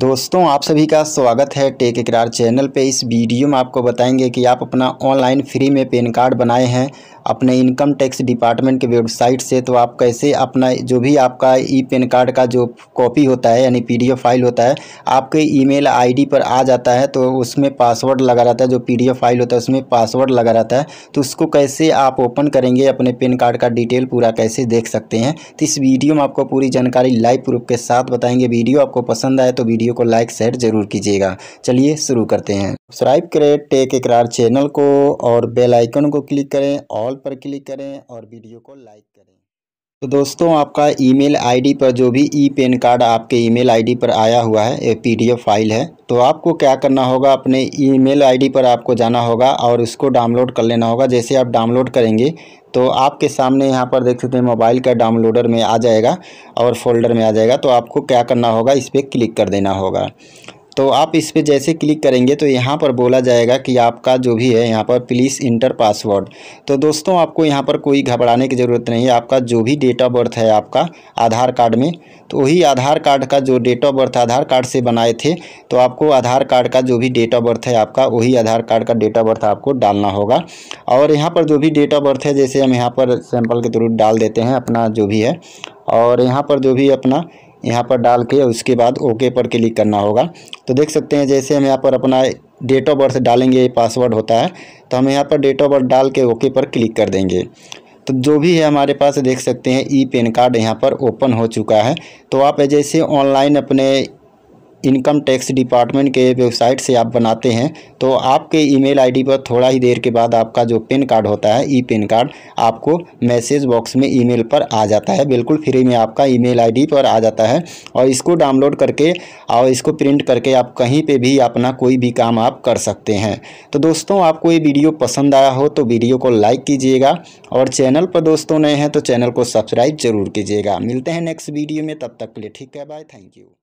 दोस्तों आप सभी का स्वागत है टेक इकरार चैनल पे इस वीडियो में आपको बताएंगे कि आप अपना ऑनलाइन फ्री में पेन कार्ड बनाए हैं अपने इनकम टैक्स डिपार्टमेंट के वेबसाइट से तो आप कैसे अपना जो भी आपका ई पेन कार्ड का जो कॉपी होता है यानी पीडीएफ फाइल होता है आपके ईमेल आईडी पर आ जाता है तो उसमें पासवर्ड लगा रहता है जो पीडीएफ फाइल होता है उसमें पासवर्ड लगा रहता है तो उसको कैसे आप ओपन करेंगे अपने पेन कार्ड का डिटेल पूरा कैसे देख सकते हैं तो इस वीडियो में आपको पूरी जानकारी लाइव प्रूफ के साथ बताएँगे वीडियो आपको पसंद आए तो वीडियो वीडियो को लाइक शेयर जरूर कीजिएगा चलिए शुरू करते हैं सब्सक्राइब करें टेक इकरार चैनल को और बेल आइकन को क्लिक करें ऑल पर क्लिक करें और वीडियो को लाइक करें तो दोस्तों आपका ईमेल आईडी पर जो भी ई पेन कार्ड आपके ईमेल आईडी पर आया हुआ है ये पीडीएफ फाइल है तो आपको क्या करना होगा अपने ईमेल आईडी पर आपको जाना होगा और इसको डाउनलोड कर लेना होगा जैसे आप डाउनलोड करेंगे तो आपके सामने यहाँ पर देख सकते हैं मोबाइल का डाउनलोडर में आ जाएगा और फोल्डर में आ जाएगा तो आपको क्या करना होगा इस पर क्लिक कर देना होगा तो आप इस पर जैसे क्लिक करेंगे तो यहाँ पर बोला जाएगा कि आपका जो भी है यहाँ पर प्लीज़ इंटर पासवर्ड तो दोस्तों आपको यहाँ पर कोई घबराने की ज़रूरत नहीं है आपका जो भी डेट ऑफ बर्थ है आपका आधार कार्ड में तो वही आधार कार्ड का जो date of birth Aadhaar card से बनाए थे तो आपको आधार कार्ड का जो भी डेट ऑफ बर्थ है आपका वही आधार कार्ड का डेट ऑफ बर्थ आपको डालना होगा और यहाँ पर जो भी डेट ऑफ बर्थ है जैसे हम यहाँ पर सैंपल के थ्रू डाल देते हैं अपना जो भी है और यहाँ पर जो भी अपना यहाँ पर डाल के उसके बाद ओके पर क्लिक करना होगा तो देख सकते हैं जैसे हम यहाँ पर अपना डेट ऑफ बर्थ डालेंगे पासवर्ड होता है तो हम यहाँ पर डेट ऑफ बर्थ डाल के ओके पर क्लिक कर देंगे तो जो भी है हमारे पास देख सकते हैं ई पेन कार्ड यहाँ पर ओपन हो चुका है तो आप जैसे ऑनलाइन अपने इनकम टैक्स डिपार्टमेंट के वेबसाइट से आप बनाते हैं तो आपके ईमेल आईडी पर थोड़ा ही देर के बाद आपका जो पेन कार्ड होता है ई पेन कार्ड आपको मैसेज बॉक्स में ईमेल पर आ जाता है बिल्कुल फ्री में आपका ईमेल आईडी पर आ जाता है और इसको डाउनलोड करके और इसको प्रिंट करके आप कहीं पर भी अपना कोई भी काम आप कर सकते हैं तो दोस्तों आपको ये वीडियो पसंद आया हो तो वीडियो को लाइक कीजिएगा और चैनल पर दोस्तों नए हैं तो चैनल को सब्सक्राइब जरूर कीजिएगा मिलते हैं नेक्स्ट वीडियो में तब तक के लिए ठीक है बाय थैंक यू